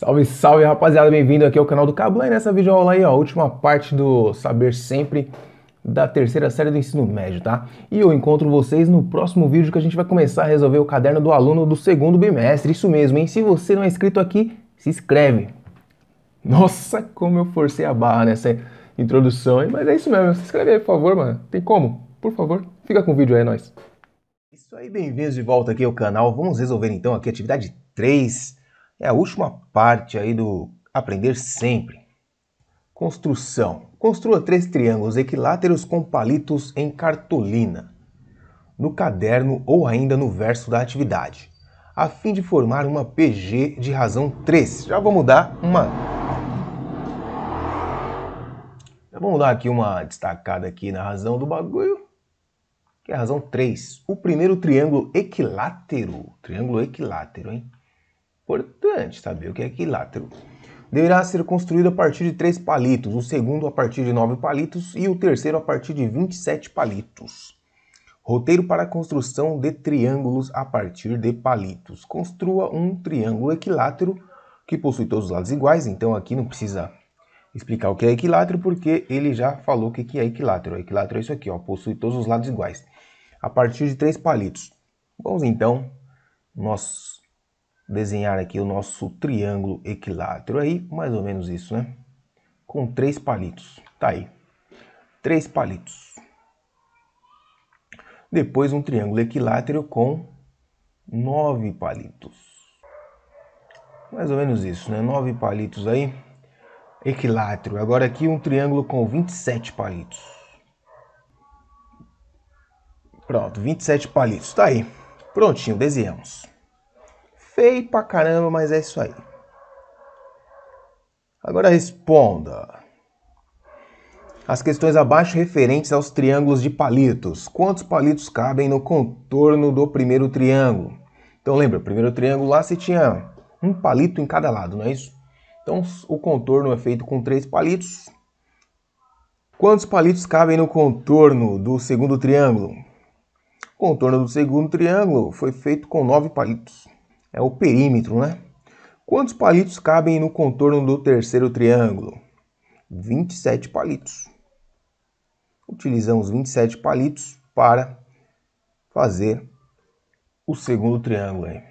Salve, salve rapaziada, bem-vindo aqui ao canal do Cabo. E nessa videoaula aí, ó, a última parte do Saber Sempre da terceira série do ensino médio, tá? E eu encontro vocês no próximo vídeo que a gente vai começar a resolver o caderno do aluno do segundo bimestre, isso mesmo, hein? Se você não é inscrito aqui, se inscreve. Nossa, como eu forcei a barra nessa introdução, hein? Mas é isso mesmo, se inscreve aí, por favor, mano. Tem como? Por favor, fica com o vídeo aí, nós. Isso aí, bem-vindos de volta aqui ao canal. Vamos resolver então aqui a atividade 3 é a última parte aí do aprender sempre. Construção. Construa três triângulos equiláteros com palitos em cartolina, no caderno ou ainda no verso da atividade, a fim de formar uma PG de razão 3. Já vou mudar uma Já vamos dar aqui uma destacada aqui na razão do bagulho, que é a razão 3. O primeiro triângulo equilátero, triângulo equilátero, hein? Importante saber o que é equilátero? Deverá ser construído a partir de três palitos, o segundo a partir de nove palitos e o terceiro a partir de 27 palitos. Roteiro para a construção de triângulos a partir de palitos. Construa um triângulo equilátero que possui todos os lados iguais, então aqui não precisa explicar o que é equilátero, porque ele já falou o que é equilátero. O equilátero é isso aqui, ó, possui todos os lados iguais, a partir de três palitos. Vamos então, nós desenhar aqui o nosso triângulo equilátero aí, mais ou menos isso, né? Com três palitos, tá aí. Três palitos. Depois um triângulo equilátero com nove palitos. Mais ou menos isso, né? Nove palitos aí. Equilátero. Agora aqui um triângulo com 27 palitos. Pronto, 27 palitos. Tá aí. Prontinho, desenhamos. Feio pra caramba, mas é isso aí. Agora responda. As questões abaixo referentes aos triângulos de palitos. Quantos palitos cabem no contorno do primeiro triângulo? Então lembra, primeiro triângulo lá você tinha um palito em cada lado, não é isso? Então o contorno é feito com três palitos. Quantos palitos cabem no contorno do segundo triângulo? O contorno do segundo triângulo foi feito com nove palitos é o perímetro, né? Quantos palitos cabem no contorno do terceiro triângulo? 27 palitos. Utilizamos 27 palitos para fazer o segundo triângulo. Aí.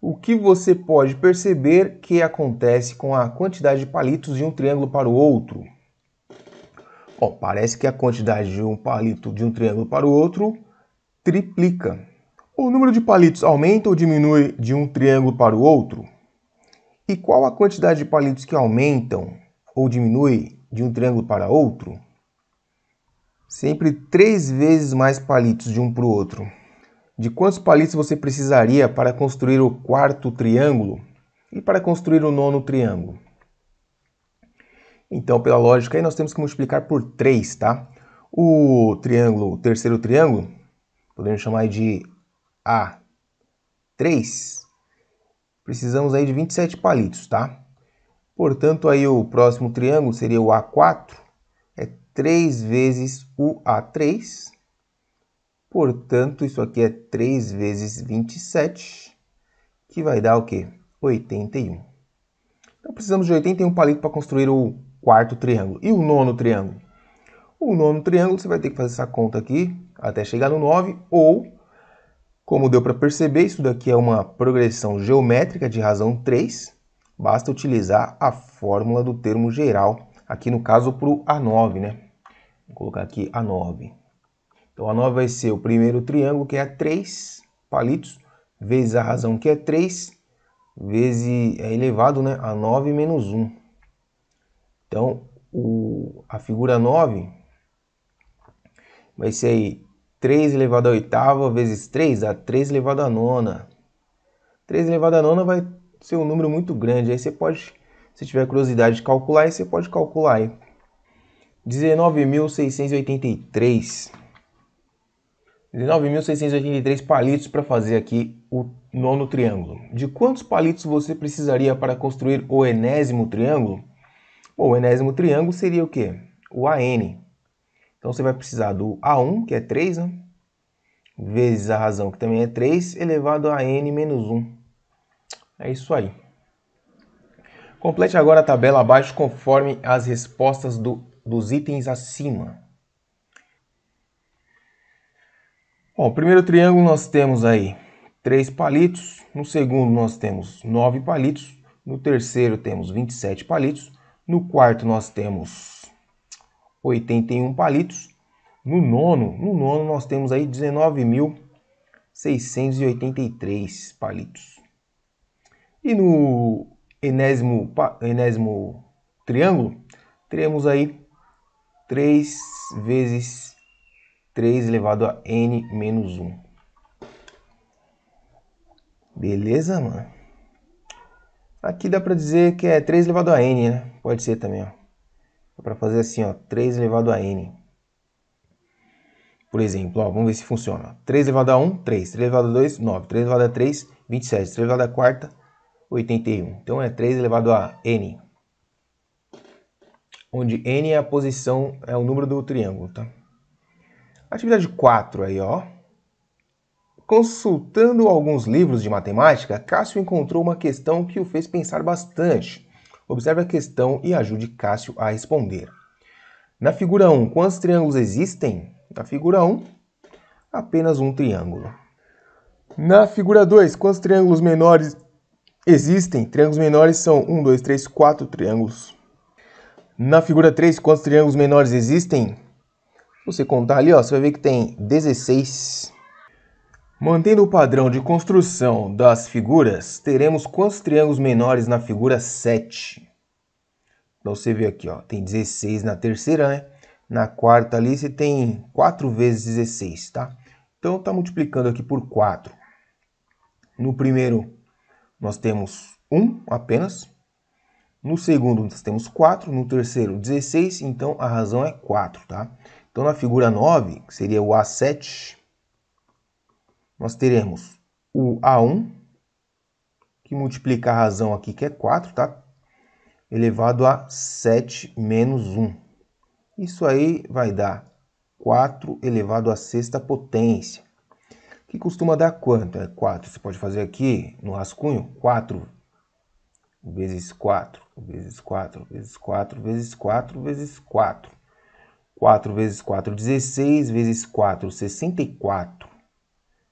O que você pode perceber que acontece com a quantidade de palitos de um triângulo para o outro? Bom, parece que a quantidade de um palito de um triângulo para o outro triplica. O número de palitos aumenta ou diminui de um triângulo para o outro? E qual a quantidade de palitos que aumentam ou diminui de um triângulo para outro? Sempre três vezes mais palitos de um para o outro. De quantos palitos você precisaria para construir o quarto triângulo e para construir o nono triângulo? Então, pela lógica aí, nós temos que multiplicar por 3, tá? O triângulo, o terceiro triângulo, podemos chamar de a 3, precisamos aí de 27 palitos, tá? Portanto, aí o próximo triângulo seria o A4, é 3 vezes o A3. Portanto, isso aqui é 3 vezes 27, que vai dar o quê? 81. Então, precisamos de 81 palitos para construir o quarto triângulo. E o nono triângulo? O nono triângulo, você vai ter que fazer essa conta aqui, até chegar no 9, ou como deu para perceber, isso daqui é uma progressão geométrica de razão 3. Basta utilizar a fórmula do termo geral, aqui no caso para o A9, né? Vou colocar aqui A9. Então A9 vai ser o primeiro triângulo, que é 3 palitos, vezes a razão que é 3, vezes é elevado né, a 9 menos 1. Então o, a figura 9 vai ser aí 3 elevado à oitava vezes 3 dá 3 elevado à nona. 3 elevado à nona vai ser um número muito grande. Aí você pode, se tiver curiosidade de calcular, aí você pode calcular aí. 19.683. 19.683 palitos para fazer aqui o nono triângulo. De quantos palitos você precisaria para construir o enésimo triângulo? Bom, o enésimo triângulo seria o quê? O AN. Então você vai precisar do A1, que é 3, né? vezes a razão, que também é 3, elevado a n menos 1. É isso aí. Complete agora a tabela abaixo conforme as respostas do, dos itens acima. Bom, primeiro triângulo nós temos aí 3 palitos, no segundo nós temos 9 palitos, no terceiro temos 27 palitos, no quarto nós temos 81 palitos. No nono, no nono nós temos aí 19.683 palitos. E no enésimo, enésimo triângulo, teremos aí 3 vezes 3 elevado a n menos 1. Beleza, mano? Aqui dá para dizer que é 3 elevado a n, né? Pode ser também, ó. Dá é para fazer assim, ó, 3 elevado a n. Por exemplo, ó, vamos ver se funciona. 3 elevado a 1, 3. 3 elevado a 2, 9. 3 elevado a 3, 27. 3 elevado a 4, 81. Então é 3 elevado a n. Onde n é a posição, é o número do triângulo, tá? Atividade 4 aí, ó. Consultando alguns livros de matemática, Cássio encontrou uma questão que o fez pensar bastante. Observe a questão e ajude Cássio a responder. Na figura 1, quantos triângulos existem? Na figura 1, apenas um triângulo. Na figura 2, quantos triângulos menores existem? Triângulos menores são 1, 2, 3, 4 triângulos. Na figura 3, quantos triângulos menores existem? Se você contar ali, ó, você vai ver que tem 16 triângulos. Mantendo o padrão de construção das figuras, teremos quantos triângulos menores na figura 7? Então você vê aqui, ó, tem 16 na terceira, né? Na quarta ali você tem 4 vezes 16, tá? Então tá multiplicando aqui por 4. No primeiro nós temos 1 apenas. No segundo nós temos 4, no terceiro 16, então a razão é 4, tá? Então na figura 9, que seria o A7, nós teremos o A1, que multiplica a razão aqui, que é 4, tá? Elevado a 7 menos 1. Isso aí vai dar 4 elevado à sexta potência, que costuma dar quanto? É 4. Você pode fazer aqui no rascunho 4 vezes 4, vezes 4, vezes 4, vezes 4, vezes 4. 4 vezes 4, 16, vezes 4, 64.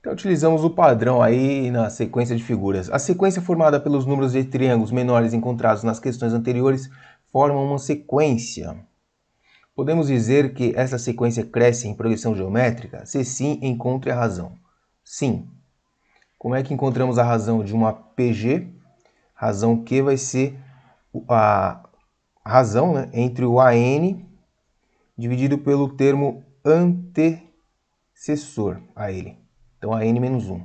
Então utilizamos o padrão aí na sequência de figuras. A sequência formada pelos números de triângulos menores encontrados nas questões anteriores forma uma sequência. Podemos dizer que essa sequência cresce em progressão geométrica? Se sim, encontre a razão. Sim. Como é que encontramos a razão de uma PG? Razão Q vai ser a razão né, entre o AN dividido pelo termo antecessor a ele. Então a n menos 1.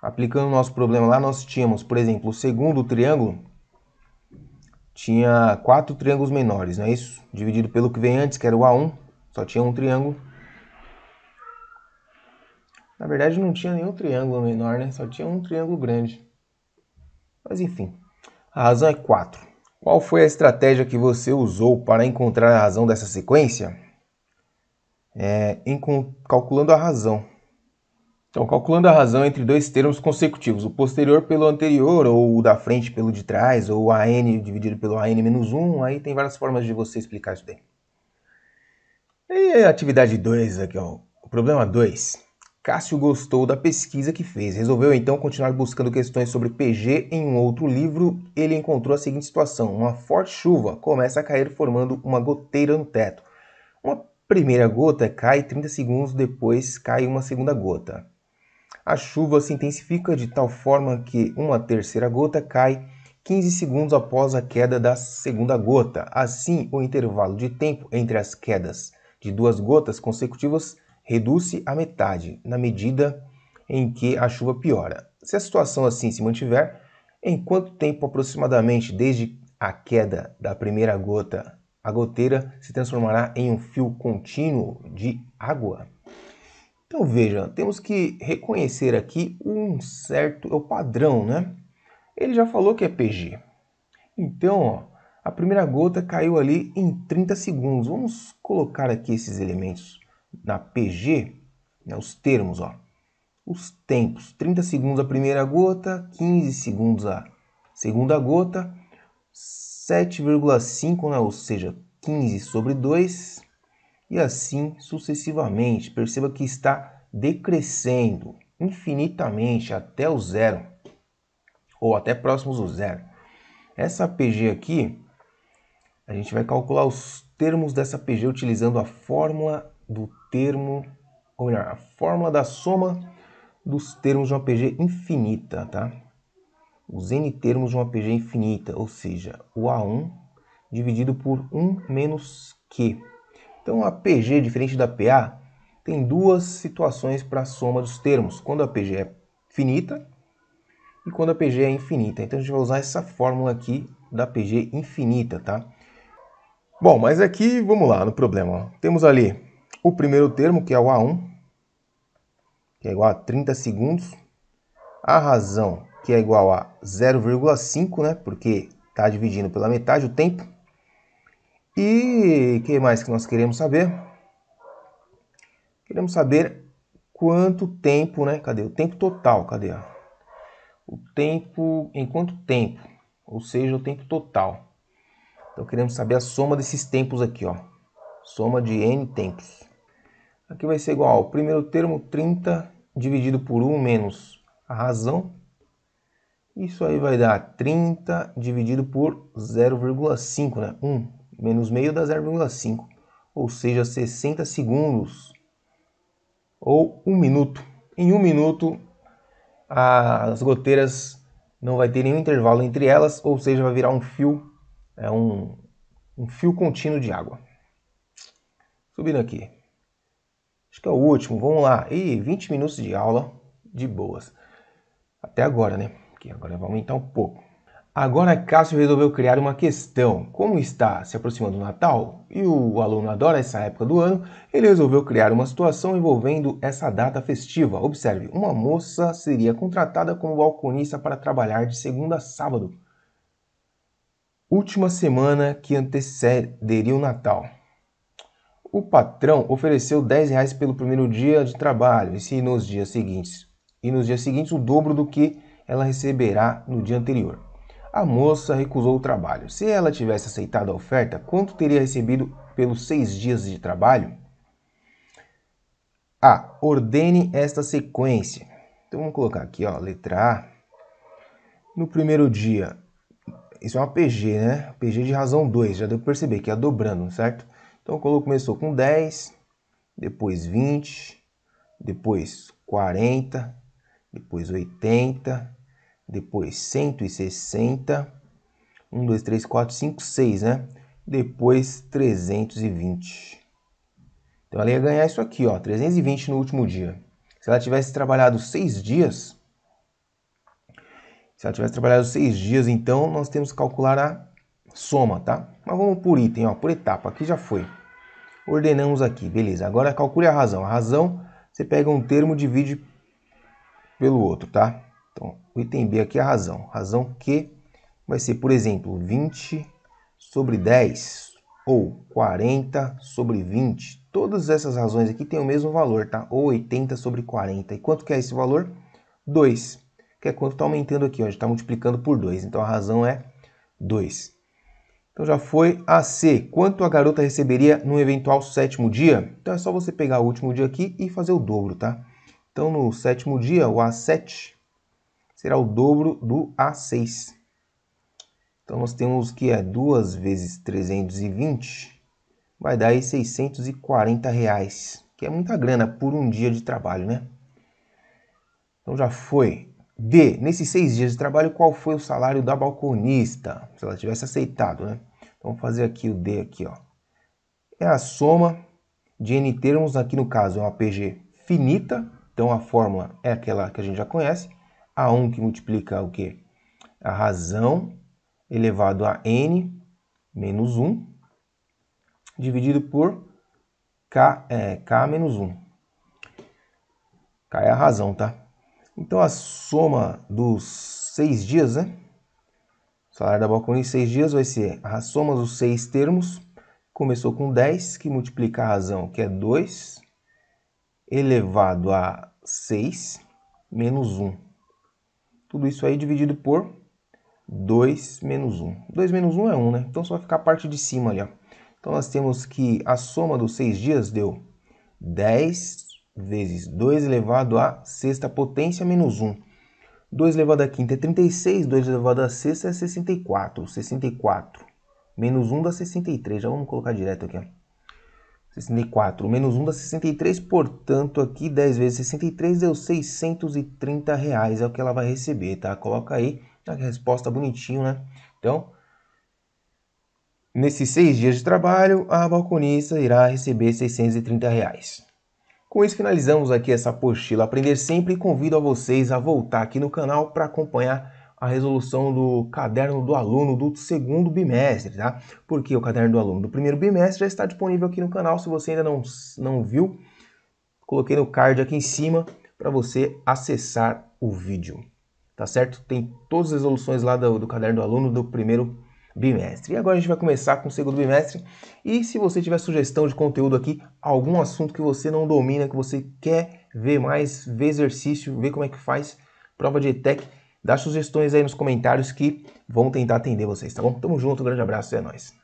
Aplicando o nosso problema lá, nós tínhamos, por exemplo, o segundo triângulo tinha quatro triângulos menores, não é isso? Dividido pelo que vem antes, que era o A1, só tinha um triângulo. Na verdade não tinha nenhum triângulo menor, né? Só tinha um triângulo grande. Mas enfim, a razão é 4. Qual foi a estratégia que você usou para encontrar a razão dessa sequência? É, calculando a razão. Então, calculando a razão entre dois termos consecutivos, o posterior pelo anterior, ou o da frente pelo de trás, ou AN dividido pelo AN menos 1, aí tem várias formas de você explicar isso daí. E a atividade 2 aqui, ó. O problema 2. Cássio gostou da pesquisa que fez. Resolveu então continuar buscando questões sobre PG em um outro livro. Ele encontrou a seguinte situação: uma forte chuva começa a cair, formando uma goteira no teto. Uma primeira gota cai 30 segundos depois cai uma segunda gota a chuva se intensifica de tal forma que uma terceira gota cai 15 segundos após a queda da segunda gota. Assim, o intervalo de tempo entre as quedas de duas gotas consecutivas reduz-se à metade, na medida em que a chuva piora. Se a situação assim se mantiver, em quanto tempo aproximadamente desde a queda da primeira gota, a goteira se transformará em um fio contínuo de água? Então veja, temos que reconhecer aqui um certo, é o padrão, né? Ele já falou que é PG. Então, ó, a primeira gota caiu ali em 30 segundos. Vamos colocar aqui esses elementos na PG, né, os termos, ó. Os tempos, 30 segundos a primeira gota, 15 segundos a segunda gota, 7,5, né, ou seja, 15 sobre 2, e assim sucessivamente. Perceba que está decrescendo infinitamente até o zero ou até próximos do zero. Essa PG aqui, a gente vai calcular os termos dessa PG utilizando a fórmula do termo, ou melhor, a fórmula da soma dos termos de uma PG infinita, tá? Os n termos de uma PG infinita, ou seja, o A1 dividido por 1 menos Q. Então, a PG, diferente da PA, tem duas situações para a soma dos termos, quando a PG é finita e quando a PG é infinita. Então, a gente vai usar essa fórmula aqui da PG infinita, tá? Bom, mas aqui, vamos lá no problema. Temos ali o primeiro termo, que é o A1, que é igual a 30 segundos. A razão, que é igual a 0,5, né? Porque está dividindo pela metade o tempo. E o que mais que nós queremos saber? Queremos saber quanto tempo, né? Cadê? O tempo total, cadê? O tempo, em quanto tempo? Ou seja, o tempo total. Então queremos saber a soma desses tempos aqui, ó. Soma de n tempos. Aqui vai ser igual ao primeiro termo 30 dividido por 1 menos a razão. Isso aí vai dar 30 dividido por 0,5, né? 1, menos meio dá 0,5, ou seja, 60 segundos ou um minuto. Em um minuto, as goteiras não vai ter nenhum intervalo entre elas, ou seja, vai virar um fio, é um, um fio contínuo de água. Subindo aqui. Acho que é o último, vamos lá. E 20 minutos de aula de boas. Até agora, né? Que agora vai aumentar um pouco. Agora Cássio resolveu criar uma questão. Como está se aproximando o Natal e o aluno adora essa época do ano, ele resolveu criar uma situação envolvendo essa data festiva. Observe, uma moça seria contratada como balconista para trabalhar de segunda a sábado, última semana que antecederia o Natal. O patrão ofereceu 10 reais pelo primeiro dia de trabalho e nos dias seguintes, e nos dias seguintes o dobro do que ela receberá no dia anterior a moça recusou o trabalho. Se ela tivesse aceitado a oferta, quanto teria recebido pelos seis dias de trabalho? A. ordene esta sequência. Então vamos colocar aqui, ó, letra A. No primeiro dia, isso é uma PG, né? PG de razão 2, já deu para perceber que é dobrando, certo? Então começou com 10, depois 20, depois 40, depois 80, depois 160, 1, 2, 3, 4, 5, 6, né? Depois 320. Então ela ia ganhar isso aqui, ó, 320 no último dia. Se ela tivesse trabalhado seis dias, se ela tivesse trabalhado seis dias, então nós temos que calcular a soma, tá? Mas vamos por item, ó, por etapa, aqui já foi. Ordenamos aqui, beleza. Agora calcule a razão. A razão, você pega um termo, divide pelo outro, tá? Então, o item B aqui é a razão. Razão Q vai ser, por exemplo, 20 sobre 10 ou 40 sobre 20. Todas essas razões aqui têm o mesmo valor, tá? Ou 80 sobre 40. E quanto que é esse valor? 2, que é quanto está aumentando aqui, ó, a gente está multiplicando por 2. Então, a razão é 2. Então, já foi a C. Quanto a garota receberia no eventual sétimo dia? Então, é só você pegar o último dia aqui e fazer o dobro, tá? Então, no sétimo dia, o A7 será o dobro do A6. Então, nós temos que é 2 vezes 320, vai dar aí 640 reais, que é muita grana por um dia de trabalho, né? Então, já foi. D, nesses seis dias de trabalho, qual foi o salário da balconista? Se ela tivesse aceitado, né? Então, vamos fazer aqui o D aqui, ó. É a soma de N termos, aqui no caso é uma PG finita, então a fórmula é aquela que a gente já conhece, a1 que multiplica o quê? A razão elevado a n menos 1 dividido por k, é, k menos 1. K é a razão, tá? Então a soma dos seis dias, né? O salário da balcone em seis dias vai ser a soma dos seis termos. Começou com 10, que multiplica a razão, que é 2, elevado a 6, menos 1 tudo isso aí dividido por 2 menos 1. 2 menos 1 é 1, né? Então só vai ficar a parte de cima ali, ó. Então nós temos que a soma dos 6 dias deu 10 vezes 2 elevado à sexta potência menos 1. 2 elevado à quinta é 36, 2 elevado à sexta é 64. 64 menos 1 dá 63, já vamos colocar direto aqui, ó. 64. Menos 1 dá 63, portanto, aqui 10 vezes 63 deu 630 reais, é o que ela vai receber, tá? Coloca aí a tá? resposta bonitinho, né? Então, nesses seis dias de trabalho, a balconista irá receber 630 reais. Com isso, finalizamos aqui essa apostila Aprender Sempre e convido a vocês a voltar aqui no canal para acompanhar a resolução do caderno do aluno do segundo bimestre, tá? Porque o caderno do aluno do primeiro bimestre já está disponível aqui no canal. Se você ainda não, não viu, coloquei no card aqui em cima para você acessar o vídeo, tá certo? Tem todas as resoluções lá do, do caderno do aluno do primeiro bimestre E agora a gente vai começar com o segundo bimestre. E se você tiver sugestão de conteúdo aqui, algum assunto que você não domina, que você quer ver mais, ver exercício, ver como é que faz prova de ETEC, Dá sugestões aí nos comentários que vão tentar atender vocês, tá bom? Tamo junto, um grande abraço e é nóis.